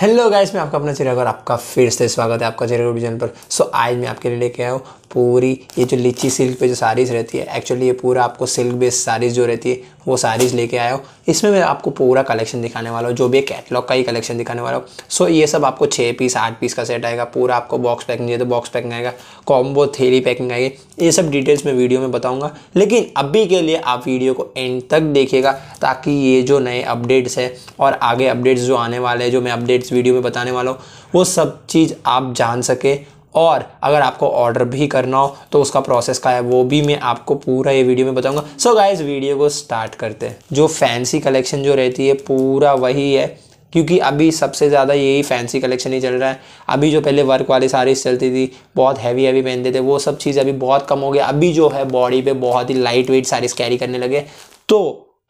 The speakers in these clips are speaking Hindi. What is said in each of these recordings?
हेलो गाइस मैं आपका अपना चिराग और आपका फिर से स्वागत है आपका चिराग विजन पर सो so, आज मैं आपके लिए लेके आया हूँ पूरी ये जो लीची सिल्क पे जो साड़ीज़ रहती है एक्चुअली ये पूरा आपको सिल्क बेस्ड साड़ीज़ जो रहती है वो साड़ीज़ लेके आया हो इसमें मैं आपको पूरा कलेक्शन दिखाने वाला हूँ जो भी कैटलॉग का ही कलेक्शन दिखाने वाला हूँ सो ये सब आपको छः पीस आठ पीस का सेट आएगा पूरा आपको बॉक्स पैकिंग चाहिए तो बॉक्स पैकिंग आएगा कॉम्बो थेरी पैकिंग आएगी ये सब डिटेल्स मैं वीडियो में बताऊँगा लेकिन अभी के लिए आप वीडियो को एंड तक देखिएगा ताकि ये जो नए अपडेट्स हैं और आगे अपडेट्स जो आने वाले हैं जो मैं अपडेट्स वीडियो में बताने वाला हूँ वो सब चीज़ आप जान सकें और अगर आपको ऑर्डर भी करना हो तो उसका प्रोसेस का है वो भी मैं आपको पूरा ये वीडियो में बताऊंगा सो गाय गाइज वीडियो को स्टार्ट करते हैं जो फैंसी कलेक्शन जो रहती है पूरा वही है क्योंकि अभी सबसे ज़्यादा यही फैंसी कलेक्शन ही चल रहा है अभी जो पहले वर्क वाली सारीज़ चलती थी बहुत हैवी हैवी पहनते थे वो सब चीज़ अभी बहुत कम हो गया अभी जो है बॉडी पे बहुत ही लाइट वेट सारी कैरी करने लगे तो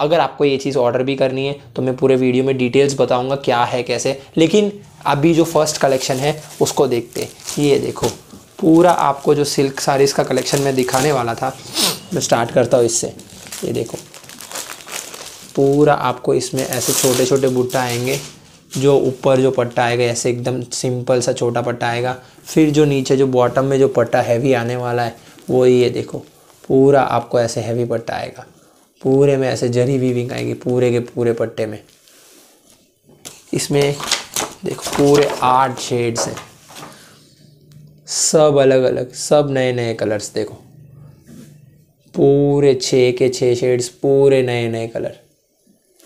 अगर आपको ये चीज़ ऑर्डर भी करनी है तो मैं पूरे वीडियो में डिटेल्स बताऊँगा क्या है कैसे लेकिन अभी जो फर्स्ट कलेक्शन है उसको देखते हैं ये देखो पूरा आपको जो सिल्क साड़ीज़ का कलेक्शन मैं दिखाने वाला था मैं स्टार्ट करता हूँ इससे ये देखो पूरा आपको इसमें ऐसे छोटे छोटे बुट्टा आएंगे जो ऊपर जो पट्टा आएगा ऐसे एकदम सिंपल सा छोटा पट्टा आएगा फिर जो नीचे जो बॉटम में जो पट्टा हैवी आने वाला है वो ये देखो पूरा आपको ऐसे हैवी पट्टा आएगा पूरे में ऐसे जरी वीविंग आएगी पूरे के पूरे पट्टे में इसमें देखो पूरे आठ शेड्स हैं सब अलग अलग सब नए नए कलर्स देखो पूरे छः के छः शेड्स पूरे नए नए कलर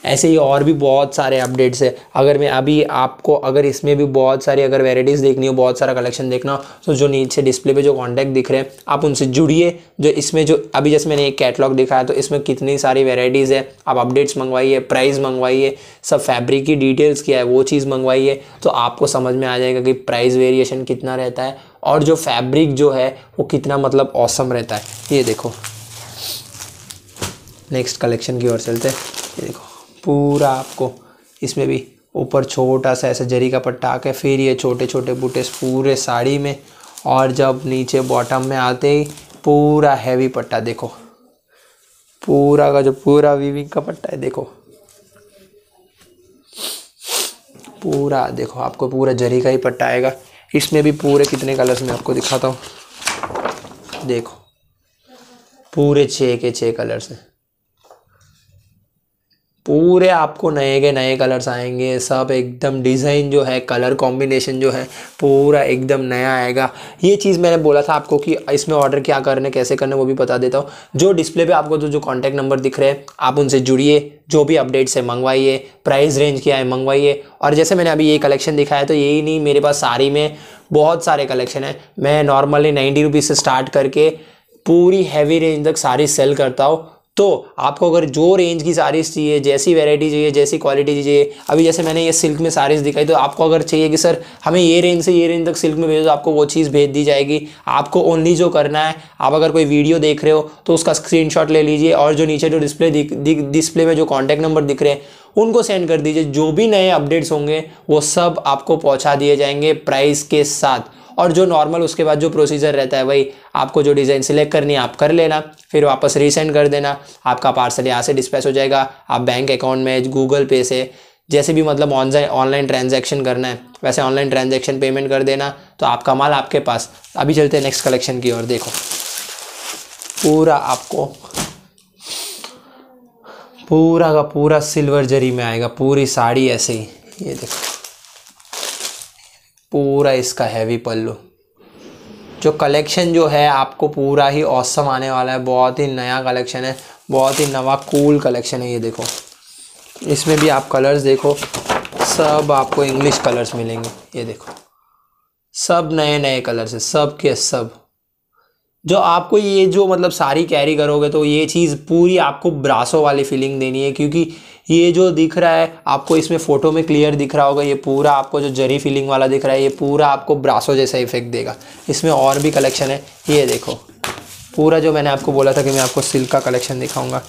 ऐसे ही और भी बहुत सारे अपडेट्स है अगर मैं अभी आपको अगर इसमें भी बहुत सारी अगर वेराइटीज़ देखनी हो बहुत सारा कलेक्शन देखना हो तो जो नीचे डिस्प्ले पे जो कॉन्टैक्ट दिख रहे हैं आप उनसे जुड़िए जो इसमें जो अभी जैसे मैंने एक कैटलॉग दिखाया तो इसमें कितनी सारी वेराइटीज़ है आप अपडेट्स मंगवाइए प्राइस मंगवाइए सब फैब्रिक की डिटेल्स क्या है वो चीज़ मंगवाइए तो आपको समझ में आ जाएगा कि प्राइस वेरिएशन कितना रहता है और जो फैब्रिक जो है वो कितना मतलब औसम रहता है ये देखो नेक्स्ट कलेक्शन की ओर चलते हैं ये देखो पूरा आपको इसमें भी ऊपर छोटा सा ऐसा जरी का पट्टा आके फिर ये छोटे छोटे बूटे पूरे साड़ी में और जब नीचे बॉटम में आते ही पूरा हैवी पट्टा देखो पूरा का जो पूरा वीविंग का पट्टा है देखो पूरा देखो आपको पूरा जरी का ही पट्टा आएगा इसमें भी पूरे कितने कलर्स में आपको दिखाता हूँ देखो पूरे छः के छः कलर्स हैं पूरे आपको नए के नए कलर्स आएंगे सब एकदम डिज़ाइन जो है कलर कॉम्बिनेशन जो है पूरा एकदम नया आएगा ये चीज़ मैंने बोला था आपको कि इसमें ऑर्डर क्या करने कैसे करने वो भी बता देता हूँ जो डिस्प्ले पे आपको तो जो कॉन्टैक्ट नंबर दिख रहे हैं आप उनसे जुड़िए जो भी अपडेट्स है मंगवाइए प्राइस रेंज क्या है मंगवाइए और जैसे मैंने अभी ये कलेक्शन दिखाया तो यही नहीं मेरे पास साड़ी में बहुत सारे कलेक्शन हैं मैं नॉर्मली नाइन्टी रुपीज़ से स्टार्ट करके पूरी हैवी रेंज तक साड़ी सेल करता हूँ तो आपको अगर जो रेंज की साड़ीज़ चाहिए जैसी वेराइटी चाहिए जैसी क्वालिटी चाहिए अभी जैसे मैंने ये सिल्क में साड़ीज़ दिखाई तो आपको अगर चाहिए कि सर हमें ये रेंज से ये रेंज तक सिल्क में भेजो तो आपको वो चीज़ भेज दी जाएगी आपको ओनली जो करना है आप अगर कोई वीडियो देख रहे हो तो उसका स्क्रीन ले लीजिए और जो नीचे जो डिस्प्ले डिस्प्ले में जो कॉन्टैक्ट नंबर दिख रहे हैं उनको सेंड कर दीजिए जो भी नए अपडेट्स होंगे वो सब आपको पहुँचा दिए जाएंगे प्राइस के साथ और जो नॉर्मल उसके बाद जो प्रोसीजर रहता है वही आपको जो डिज़ाइन सिलेक्ट करनी है आप कर लेना फिर वापस रीसेंड कर देना आपका पार्सल यहाँ से डिस्पैस हो जाएगा आप बैंक अकाउंट में गूगल पे से जैसे भी मतलब ऑनलाइन ऑनलाइन ट्रांजेक्शन करना है वैसे ऑनलाइन ट्रांजेक्शन पेमेंट कर देना तो आपका माल आपके पास अभी चलते हैं नेक्स्ट कलेक्शन की ओर देखो पूरा आपको पूरा का पूरा सिल्वर जरी में आएगा पूरी साड़ी ऐसे ही ये देखो पूरा इसका हैवी पल्लू जो कलेक्शन जो है आपको पूरा ही औसम आने वाला है बहुत ही नया कलेक्शन है बहुत ही नवा कूल कलेक्शन है ये देखो इसमें भी आप कलर्स देखो सब आपको इंग्लिश कलर्स मिलेंगे ये देखो सब नए नए कलर्स है सब के सब जो आपको ये जो मतलब सारी कैरी करोगे तो ये चीज़ पूरी आपको ब्रासो वाली फीलिंग देनी है क्योंकि ये जो दिख रहा है आपको इसमें फ़ोटो में क्लियर दिख रहा होगा ये पूरा आपको जो जरी फीलिंग वाला दिख रहा है ये पूरा आपको ब्रासो जैसा इफेक्ट देगा इसमें और भी कलेक्शन है ये देखो पूरा जो मैंने आपको बोला था कि मैं आपको सिल्क का कलेक्शन दिखाऊंगा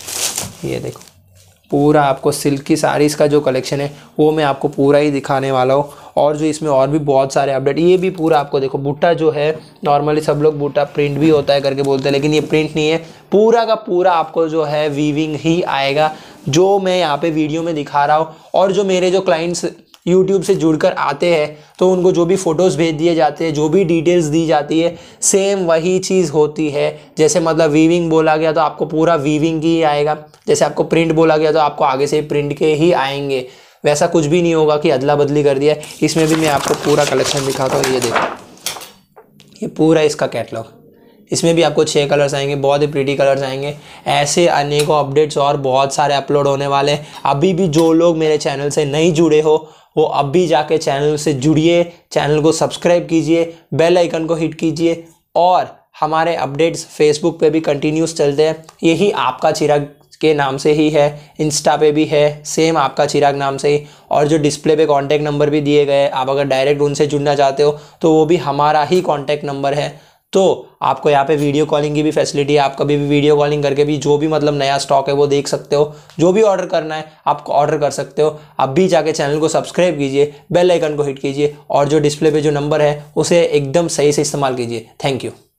ये देखो पूरा आपको सिल्क की साड़ीज़ का जो कलेक्शन है वो मैं आपको पूरा ही दिखाने वाला हूँ और जो इसमें और भी बहुत सारे अपडेट ये भी पूरा आपको देखो बूटा जो है नॉर्मली सब लोग बूटा प्रिंट भी होता है करके बोलते हैं लेकिन ये प्रिंट नहीं है पूरा का पूरा आपको जो है वीविंग ही आएगा जो मैं यहाँ पे वीडियो में दिखा रहा हूँ और जो मेरे जो क्लाइंट्स यूट्यूब से जुड़कर आते हैं तो उनको जो भी फ़ोटोज़ भेज दिए जाते हैं जो भी डिटेल्स दी जाती है सेम वही चीज़ होती है जैसे मतलब वीविंग बोला गया तो आपको पूरा वीविंग ही आएगा जैसे आपको प्रिंट बोला गया तो आपको आगे से प्रिंट के ही आएंगे वैसा कुछ भी नहीं होगा कि अदला बदली कर दिया इसमें भी मैं आपको पूरा कलेक्शन दिखाता हूँ ये देखो ये पूरा इसका कैटलॉग इसमें भी आपको छः कलर्स आएंगे बहुत ही प्रीटी कलर्स आएंगे ऐसे अनेकों अपडेट्स और बहुत सारे अपलोड होने वाले हैं अभी भी जो लोग मेरे चैनल से नहीं जुड़े हो वो अब भी जाके चैनल से जुड़िए चैनल को सब्सक्राइब कीजिए बेल आइकन को हिट कीजिए और हमारे अपडेट्स फेसबुक पे भी कंटिन्यूस चलते हैं यही आपका चिराग के नाम से ही है इंस्टा पे भी है सेम आपका चिराग नाम से ही और जो डिस्प्ले पे कांटेक्ट नंबर भी दिए गए आप अगर डायरेक्ट उनसे जुड़ना चाहते हो तो वो भी हमारा ही कांटेक्ट नंबर है तो आपको यहाँ पे वीडियो कॉलिंग की भी फैसिलिटी है आप कभी भी वीडियो कॉलिंग करके भी जो भी मतलब नया स्टॉक है वो देख सकते हो जो भी ऑर्डर करना है आप ऑर्डर कर सकते हो अब भी जाके चैनल को सब्सक्राइब कीजिए बेल आइकन को हिट कीजिए और जो डिस्प्ले पे जो नंबर है उसे एकदम सही से इस्तेमाल कीजिए थैंक यू